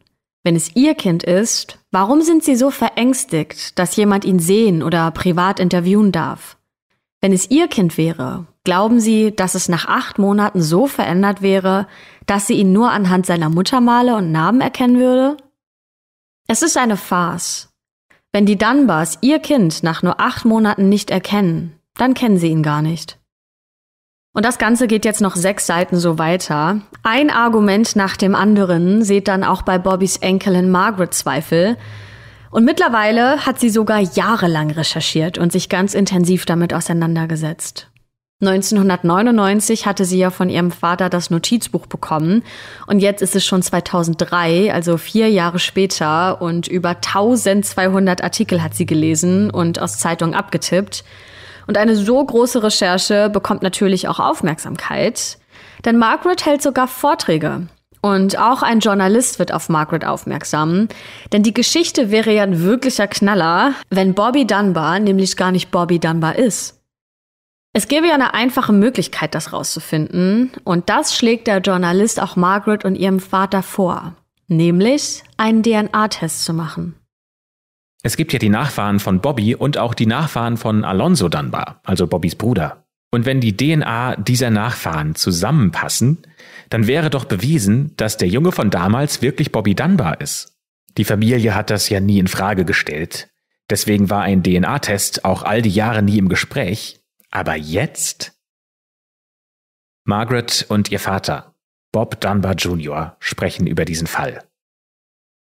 Wenn es Ihr Kind ist, warum sind Sie so verängstigt, dass jemand ihn sehen oder privat interviewen darf? Wenn es Ihr Kind wäre, glauben Sie, dass es nach acht Monaten so verändert wäre, dass sie ihn nur anhand seiner Muttermale und Namen erkennen würde? Es ist eine Farce. Wenn die Dunbars Ihr Kind nach nur acht Monaten nicht erkennen, dann kennen sie ihn gar nicht. Und das Ganze geht jetzt noch sechs Seiten so weiter. Ein Argument nach dem anderen seht dann auch bei Bobbys Enkelin Margaret Zweifel. Und mittlerweile hat sie sogar jahrelang recherchiert und sich ganz intensiv damit auseinandergesetzt. 1999 hatte sie ja von ihrem Vater das Notizbuch bekommen und jetzt ist es schon 2003, also vier Jahre später und über 1200 Artikel hat sie gelesen und aus Zeitungen abgetippt. Und eine so große Recherche bekommt natürlich auch Aufmerksamkeit, denn Margaret hält sogar Vorträge. Und auch ein Journalist wird auf Margaret aufmerksam, denn die Geschichte wäre ja ein wirklicher Knaller, wenn Bobby Dunbar nämlich gar nicht Bobby Dunbar ist. Es gäbe ja eine einfache Möglichkeit, das rauszufinden, und das schlägt der Journalist auch Margaret und ihrem Vater vor, nämlich einen DNA-Test zu machen. Es gibt ja die Nachfahren von Bobby und auch die Nachfahren von Alonso Dunbar, also Bobbys Bruder. Und wenn die DNA dieser Nachfahren zusammenpassen, dann wäre doch bewiesen, dass der Junge von damals wirklich Bobby Dunbar ist. Die Familie hat das ja nie in Frage gestellt. Deswegen war ein DNA-Test auch all die Jahre nie im Gespräch. Aber jetzt? Margaret und ihr Vater, Bob Dunbar Jr., sprechen über diesen Fall.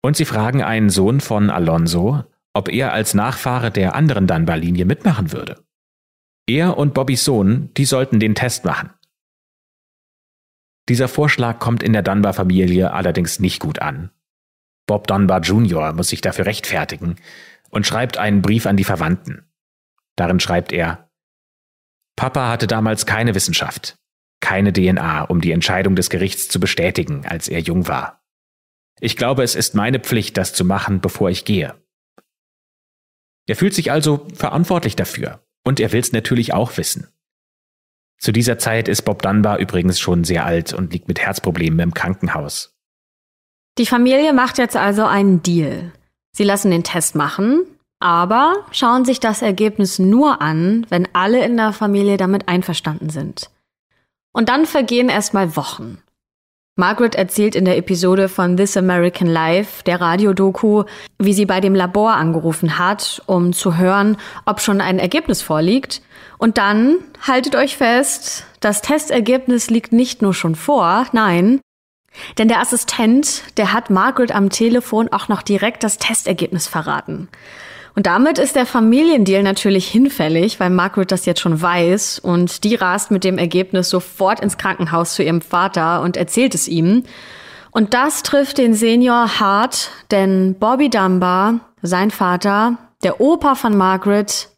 Und sie fragen einen Sohn von Alonso, ob er als Nachfahre der anderen Dunbar-Linie mitmachen würde. Er und Bobbys Sohn, die sollten den Test machen. Dieser Vorschlag kommt in der Dunbar-Familie allerdings nicht gut an. Bob Dunbar Jr. muss sich dafür rechtfertigen und schreibt einen Brief an die Verwandten. Darin schreibt er, Papa hatte damals keine Wissenschaft, keine DNA, um die Entscheidung des Gerichts zu bestätigen, als er jung war. Ich glaube, es ist meine Pflicht, das zu machen, bevor ich gehe. Er fühlt sich also verantwortlich dafür und er will es natürlich auch wissen. Zu dieser Zeit ist Bob Dunbar übrigens schon sehr alt und liegt mit Herzproblemen im Krankenhaus. Die Familie macht jetzt also einen Deal. Sie lassen den Test machen, aber schauen sich das Ergebnis nur an, wenn alle in der Familie damit einverstanden sind. Und dann vergehen erstmal Wochen. Margaret erzählt in der Episode von This American Life, der Radiodoku, wie sie bei dem Labor angerufen hat, um zu hören, ob schon ein Ergebnis vorliegt. Und dann haltet euch fest, das Testergebnis liegt nicht nur schon vor, nein. Denn der Assistent, der hat Margaret am Telefon auch noch direkt das Testergebnis verraten. Und damit ist der Familiendeal natürlich hinfällig, weil Margaret das jetzt schon weiß und die rast mit dem Ergebnis sofort ins Krankenhaus zu ihrem Vater und erzählt es ihm. Und das trifft den Senior hart, denn Bobby Dunbar, sein Vater, der Opa von Margaret,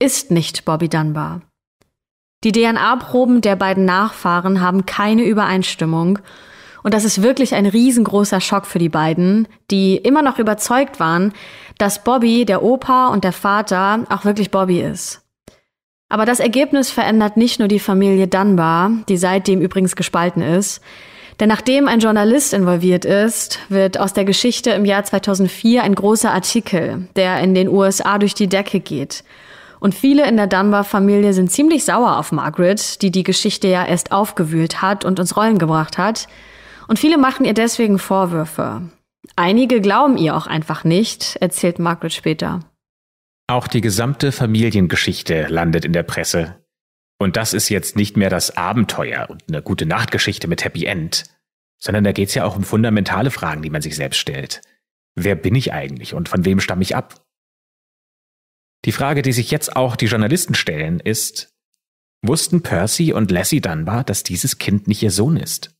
ist nicht Bobby Dunbar. Die DNA-Proben der beiden Nachfahren haben keine Übereinstimmung und das ist wirklich ein riesengroßer Schock für die beiden, die immer noch überzeugt waren, dass Bobby, der Opa und der Vater, auch wirklich Bobby ist. Aber das Ergebnis verändert nicht nur die Familie Dunbar, die seitdem übrigens gespalten ist, denn nachdem ein Journalist involviert ist, wird aus der Geschichte im Jahr 2004 ein großer Artikel, der in den USA durch die Decke geht. Und viele in der Dunbar-Familie sind ziemlich sauer auf Margaret, die die Geschichte ja erst aufgewühlt hat und uns Rollen gebracht hat. Und viele machen ihr deswegen Vorwürfe. Einige glauben ihr auch einfach nicht, erzählt Margaret später. Auch die gesamte Familiengeschichte landet in der Presse. Und das ist jetzt nicht mehr das Abenteuer und eine gute Nachtgeschichte mit Happy End, sondern da geht's ja auch um fundamentale Fragen, die man sich selbst stellt. Wer bin ich eigentlich und von wem stamme ich ab? Die Frage, die sich jetzt auch die Journalisten stellen, ist, wussten Percy und Lassie Dunbar, dass dieses Kind nicht ihr Sohn ist?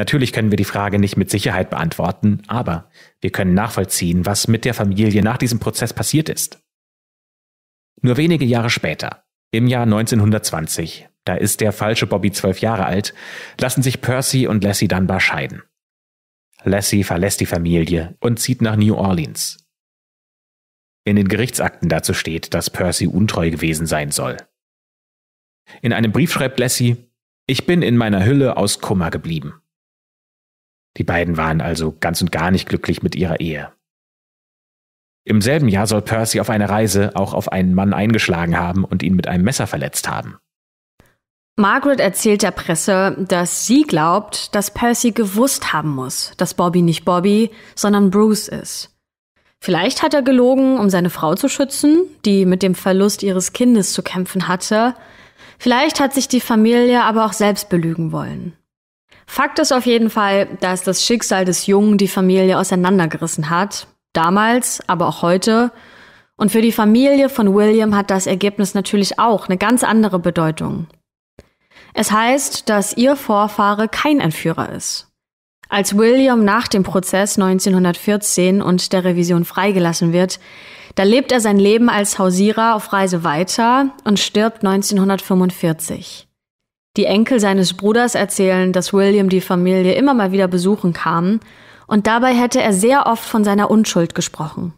Natürlich können wir die Frage nicht mit Sicherheit beantworten, aber wir können nachvollziehen, was mit der Familie nach diesem Prozess passiert ist. Nur wenige Jahre später, im Jahr 1920, da ist der falsche Bobby zwölf Jahre alt, lassen sich Percy und Lassie Dunbar scheiden. Lassie verlässt die Familie und zieht nach New Orleans. In den Gerichtsakten dazu steht, dass Percy untreu gewesen sein soll. In einem Brief schreibt Lassie, ich bin in meiner Hülle aus Kummer geblieben. Die beiden waren also ganz und gar nicht glücklich mit ihrer Ehe. Im selben Jahr soll Percy auf einer Reise auch auf einen Mann eingeschlagen haben und ihn mit einem Messer verletzt haben. Margaret erzählt der Presse, dass sie glaubt, dass Percy gewusst haben muss, dass Bobby nicht Bobby, sondern Bruce ist. Vielleicht hat er gelogen, um seine Frau zu schützen, die mit dem Verlust ihres Kindes zu kämpfen hatte. Vielleicht hat sich die Familie aber auch selbst belügen wollen. Fakt ist auf jeden Fall, dass das Schicksal des Jungen die Familie auseinandergerissen hat. Damals, aber auch heute. Und für die Familie von William hat das Ergebnis natürlich auch eine ganz andere Bedeutung. Es heißt, dass ihr Vorfahre kein Entführer ist. Als William nach dem Prozess 1914 und der Revision freigelassen wird, da lebt er sein Leben als Hausierer auf Reise weiter und stirbt 1945. Die Enkel seines Bruders erzählen, dass William die Familie immer mal wieder besuchen kam, und dabei hätte er sehr oft von seiner Unschuld gesprochen.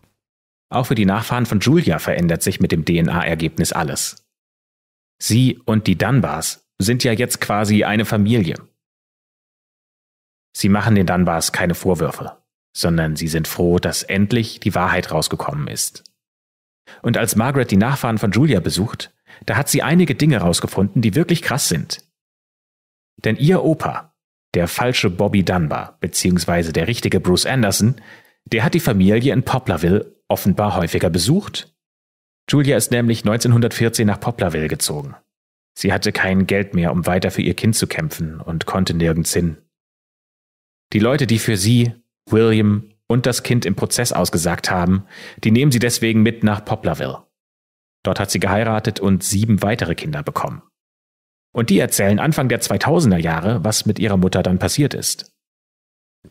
Auch für die Nachfahren von Julia verändert sich mit dem DNA-Ergebnis alles. Sie und die Dunbars sind ja jetzt quasi eine Familie. Sie machen den Dunbars keine Vorwürfe, sondern sie sind froh, dass endlich die Wahrheit rausgekommen ist. Und als Margaret die Nachfahren von Julia besucht, da hat sie einige Dinge rausgefunden, die wirklich krass sind. Denn ihr Opa, der falsche Bobby Dunbar, beziehungsweise der richtige Bruce Anderson, der hat die Familie in Poplarville offenbar häufiger besucht. Julia ist nämlich 1914 nach Poplarville gezogen. Sie hatte kein Geld mehr, um weiter für ihr Kind zu kämpfen und konnte nirgends hin. Die Leute, die für sie, William und das Kind im Prozess ausgesagt haben, die nehmen sie deswegen mit nach Poplarville. Dort hat sie geheiratet und sieben weitere Kinder bekommen. Und die erzählen Anfang der 2000er Jahre, was mit ihrer Mutter dann passiert ist.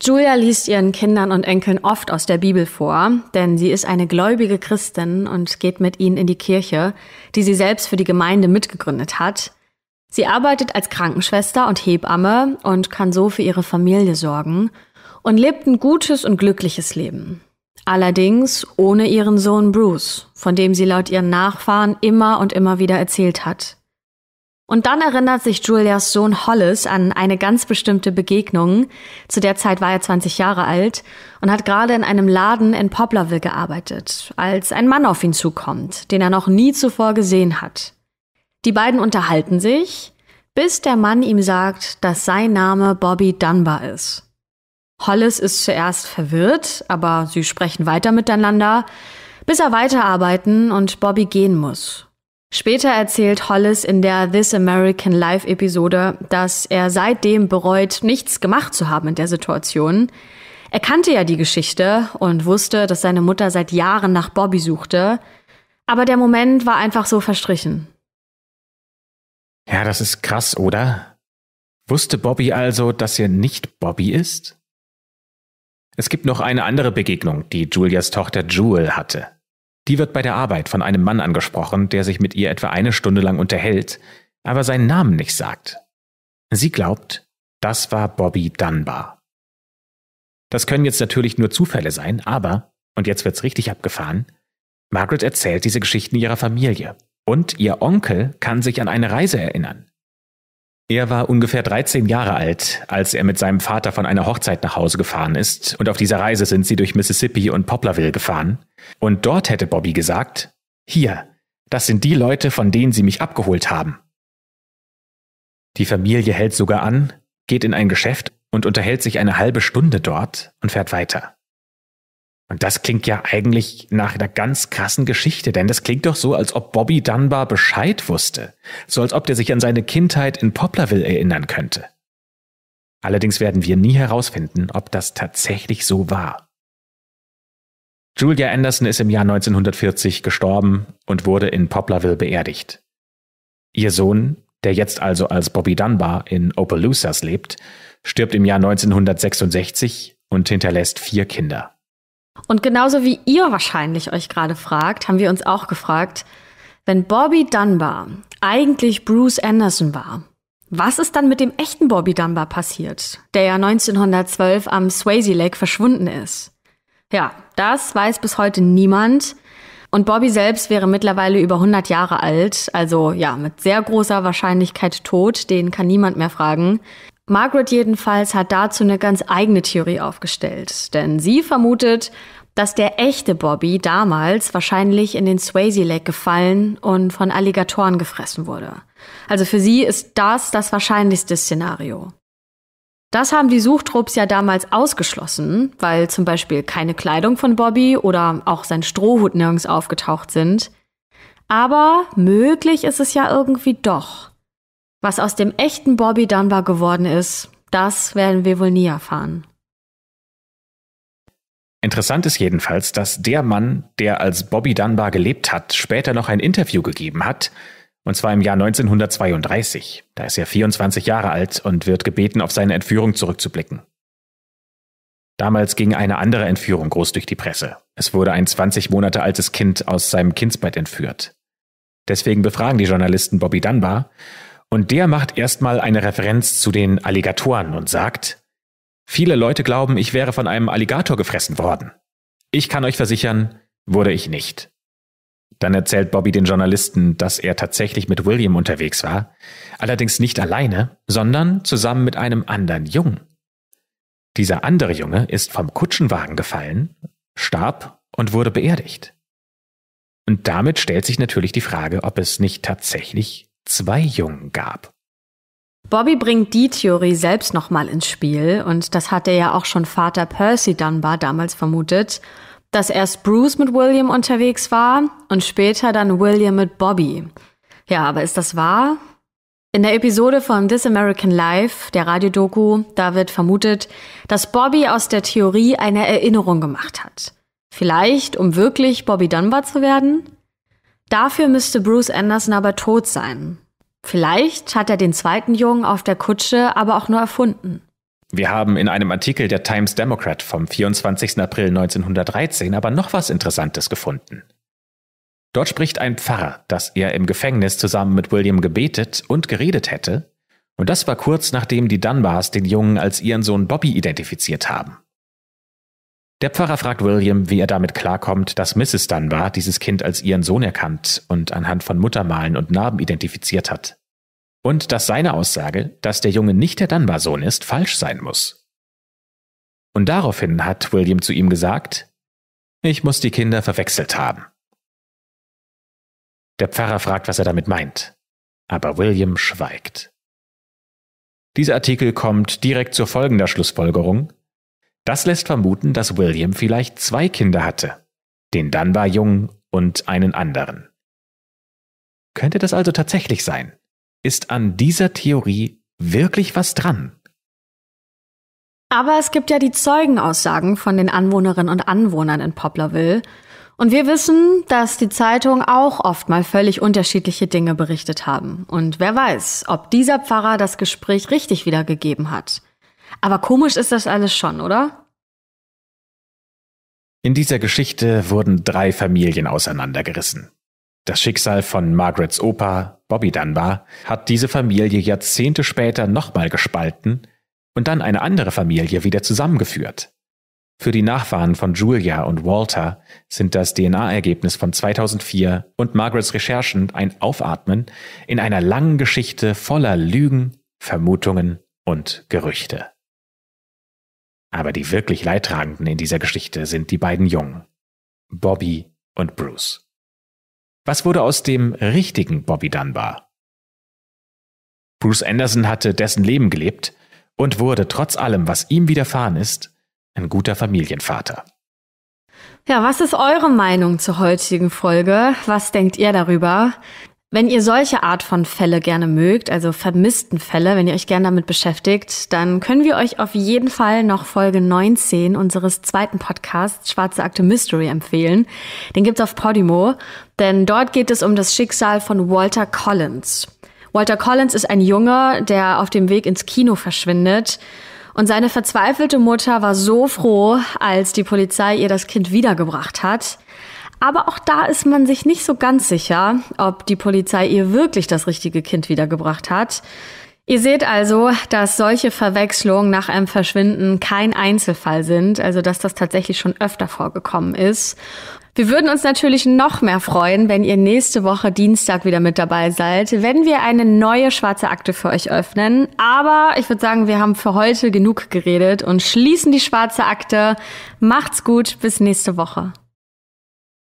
Julia liest ihren Kindern und Enkeln oft aus der Bibel vor, denn sie ist eine gläubige Christin und geht mit ihnen in die Kirche, die sie selbst für die Gemeinde mitgegründet hat. Sie arbeitet als Krankenschwester und Hebamme und kann so für ihre Familie sorgen und lebt ein gutes und glückliches Leben. Allerdings ohne ihren Sohn Bruce, von dem sie laut ihren Nachfahren immer und immer wieder erzählt hat. Und dann erinnert sich Julias Sohn Hollis an eine ganz bestimmte Begegnung. Zu der Zeit war er 20 Jahre alt und hat gerade in einem Laden in Poplarville gearbeitet, als ein Mann auf ihn zukommt, den er noch nie zuvor gesehen hat. Die beiden unterhalten sich, bis der Mann ihm sagt, dass sein Name Bobby Dunbar ist. Hollis ist zuerst verwirrt, aber sie sprechen weiter miteinander, bis er weiterarbeiten und Bobby gehen muss. Später erzählt Hollis in der This American Life Episode, dass er seitdem bereut, nichts gemacht zu haben in der Situation. Er kannte ja die Geschichte und wusste, dass seine Mutter seit Jahren nach Bobby suchte, aber der Moment war einfach so verstrichen. Ja, das ist krass, oder? Wusste Bobby also, dass er nicht Bobby ist? Es gibt noch eine andere Begegnung, die Julias Tochter Jewel hatte. Die wird bei der Arbeit von einem Mann angesprochen, der sich mit ihr etwa eine Stunde lang unterhält, aber seinen Namen nicht sagt. Sie glaubt, das war Bobby Dunbar. Das können jetzt natürlich nur Zufälle sein, aber, und jetzt wird's richtig abgefahren, Margaret erzählt diese Geschichten ihrer Familie. Und ihr Onkel kann sich an eine Reise erinnern. Er war ungefähr 13 Jahre alt, als er mit seinem Vater von einer Hochzeit nach Hause gefahren ist und auf dieser Reise sind sie durch Mississippi und Poplarville gefahren. Und dort hätte Bobby gesagt, hier, das sind die Leute, von denen sie mich abgeholt haben. Die Familie hält sogar an, geht in ein Geschäft und unterhält sich eine halbe Stunde dort und fährt weiter. Und das klingt ja eigentlich nach einer ganz krassen Geschichte, denn das klingt doch so, als ob Bobby Dunbar Bescheid wusste. So als ob der sich an seine Kindheit in Poplarville erinnern könnte. Allerdings werden wir nie herausfinden, ob das tatsächlich so war. Julia Anderson ist im Jahr 1940 gestorben und wurde in Poplarville beerdigt. Ihr Sohn, der jetzt also als Bobby Dunbar in Opelousas lebt, stirbt im Jahr 1966 und hinterlässt vier Kinder. Und genauso wie ihr wahrscheinlich euch gerade fragt, haben wir uns auch gefragt, wenn Bobby Dunbar eigentlich Bruce Anderson war, was ist dann mit dem echten Bobby Dunbar passiert, der ja 1912 am Swayze Lake verschwunden ist? Ja, das weiß bis heute niemand. Und Bobby selbst wäre mittlerweile über 100 Jahre alt, also ja, mit sehr großer Wahrscheinlichkeit tot, den kann niemand mehr fragen. Margaret jedenfalls hat dazu eine ganz eigene Theorie aufgestellt, denn sie vermutet, dass der echte Bobby damals wahrscheinlich in den Swayze Lake gefallen und von Alligatoren gefressen wurde. Also für sie ist das das wahrscheinlichste Szenario. Das haben die Suchtrupps ja damals ausgeschlossen, weil zum Beispiel keine Kleidung von Bobby oder auch sein Strohhut nirgends aufgetaucht sind. Aber möglich ist es ja irgendwie doch. Was aus dem echten Bobby Dunbar geworden ist, das werden wir wohl nie erfahren. Interessant ist jedenfalls, dass der Mann, der als Bobby Dunbar gelebt hat, später noch ein Interview gegeben hat, und zwar im Jahr 1932. Da ist er 24 Jahre alt und wird gebeten, auf seine Entführung zurückzublicken. Damals ging eine andere Entführung groß durch die Presse. Es wurde ein 20 Monate altes Kind aus seinem Kindsbett entführt. Deswegen befragen die Journalisten Bobby Dunbar und der macht erstmal eine Referenz zu den Alligatoren und sagt, viele Leute glauben, ich wäre von einem Alligator gefressen worden. Ich kann euch versichern, wurde ich nicht. Dann erzählt Bobby den Journalisten, dass er tatsächlich mit William unterwegs war, allerdings nicht alleine, sondern zusammen mit einem anderen Jungen. Dieser andere Junge ist vom Kutschenwagen gefallen, starb und wurde beerdigt. Und damit stellt sich natürlich die Frage, ob es nicht tatsächlich zwei Jungen gab. Bobby bringt die Theorie selbst nochmal ins Spiel und das hatte ja auch schon Vater Percy Dunbar damals vermutet, dass erst Bruce mit William unterwegs war und später dann William mit Bobby. Ja, aber ist das wahr? In der Episode von This American Life, der Radiodoku, da wird vermutet, dass Bobby aus der Theorie eine Erinnerung gemacht hat. Vielleicht, um wirklich Bobby Dunbar zu werden? Dafür müsste Bruce Anderson aber tot sein. Vielleicht hat er den zweiten Jungen auf der Kutsche aber auch nur erfunden. Wir haben in einem Artikel der Times Democrat vom 24. April 1913 aber noch was Interessantes gefunden. Dort spricht ein Pfarrer, dass er im Gefängnis zusammen mit William gebetet und geredet hätte, und das war kurz nachdem die Dunbars den Jungen als ihren Sohn Bobby identifiziert haben. Der Pfarrer fragt William, wie er damit klarkommt, dass Mrs. Dunbar dieses Kind als ihren Sohn erkannt und anhand von Muttermalen und Narben identifiziert hat. Und dass seine Aussage, dass der Junge nicht der Dunbar-Sohn ist, falsch sein muss. Und daraufhin hat William zu ihm gesagt, ich muss die Kinder verwechselt haben. Der Pfarrer fragt, was er damit meint, aber William schweigt. Dieser Artikel kommt direkt zur folgender Schlussfolgerung, das lässt vermuten, dass William vielleicht zwei Kinder hatte, den Dunbar-Jungen und einen anderen. Könnte das also tatsächlich sein? Ist an dieser Theorie wirklich was dran? Aber es gibt ja die Zeugenaussagen von den Anwohnerinnen und Anwohnern in Poplarville. Und wir wissen, dass die Zeitungen auch oft mal völlig unterschiedliche Dinge berichtet haben. Und wer weiß, ob dieser Pfarrer das Gespräch richtig wiedergegeben hat. Aber komisch ist das alles schon, oder? In dieser Geschichte wurden drei Familien auseinandergerissen. Das Schicksal von Margarets Opa, Bobby Dunbar, hat diese Familie Jahrzehnte später nochmal gespalten und dann eine andere Familie wieder zusammengeführt. Für die Nachfahren von Julia und Walter sind das DNA-Ergebnis von 2004 und Margarets Recherchen ein Aufatmen in einer langen Geschichte voller Lügen, Vermutungen und Gerüchte. Aber die wirklich Leidtragenden in dieser Geschichte sind die beiden Jungen, Bobby und Bruce. Was wurde aus dem richtigen Bobby Dunbar? Bruce Anderson hatte dessen Leben gelebt und wurde trotz allem, was ihm widerfahren ist, ein guter Familienvater. Ja, was ist eure Meinung zur heutigen Folge? Was denkt ihr darüber? Wenn ihr solche Art von Fälle gerne mögt, also vermissten Fälle, wenn ihr euch gerne damit beschäftigt, dann können wir euch auf jeden Fall noch Folge 19 unseres zweiten Podcasts Schwarze Akte Mystery empfehlen. Den gibt's auf Podimo, denn dort geht es um das Schicksal von Walter Collins. Walter Collins ist ein Junge, der auf dem Weg ins Kino verschwindet. Und seine verzweifelte Mutter war so froh, als die Polizei ihr das Kind wiedergebracht hat. Aber auch da ist man sich nicht so ganz sicher, ob die Polizei ihr wirklich das richtige Kind wiedergebracht hat. Ihr seht also, dass solche Verwechslungen nach einem Verschwinden kein Einzelfall sind, also dass das tatsächlich schon öfter vorgekommen ist. Wir würden uns natürlich noch mehr freuen, wenn ihr nächste Woche Dienstag wieder mit dabei seid, wenn wir eine neue schwarze Akte für euch öffnen. Aber ich würde sagen, wir haben für heute genug geredet und schließen die schwarze Akte. Macht's gut, bis nächste Woche.